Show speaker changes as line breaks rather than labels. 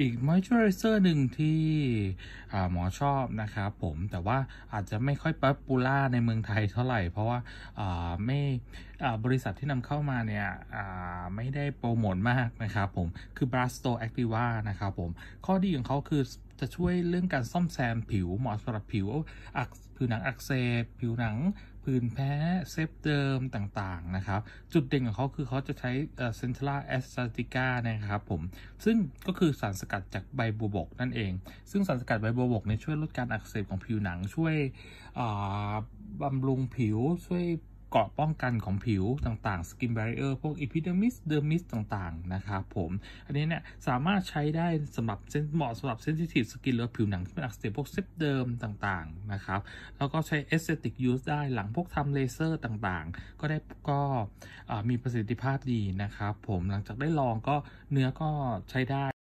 อีกมอยเจอไรเซอร์หนึ่งที่หมอชอบ นะครับผมแต่ว่าอาจจะไม่ค่อยป๊อปปูล่า ในเมืองไทยเท่า ไหร่ เพราะว่าไม่บริษัทที่นำเข้ามา เนี่ยไม่ได้โปรโมทมาก นะครับผม คือ Brasto Activa นะครับผม ข้อดีของเขาคือจะช่วยเรื่องการซ่อมแซมผิวเหมาะสำหรับผิวอักผิวหนังอักเสบผิวหนังผื่นแพ้เซฟเดิมต่าง ๆ นะครับ จุดเด่นของเขาคือเขาจะใช้เซนทราแอสตาติก้านะครับผม ซึ่งก็คือสารสกัดจากใบบัวบกนั่นเอง ซึ่งสารสกัดใบบัวบกเนี่ยช่วยลดการอักเสบของผิวหนังช่วยบำรุงผิวช่วยกราะป้องกันของผิวต่างๆ skin barrier พวก epidermis dermis ต่าง ๆ นะครับผมอันนี้เนี่ยสามารถใช้ได้สำหรับเสเหมาะสำหรับ sensitive skin หรือผิวหนังที่เป็นอักเสบพวกเซปเดิมต่าง ๆ นะครับ แล้วก็ใช้ aesthetic use ได้หลังพวกทำเลเซอร์ต่างๆ ก็ได้ก็มีประสิทธิภาพดีนะครับผมหลังจากได้ลองก็เนื้อก็ใช้ได้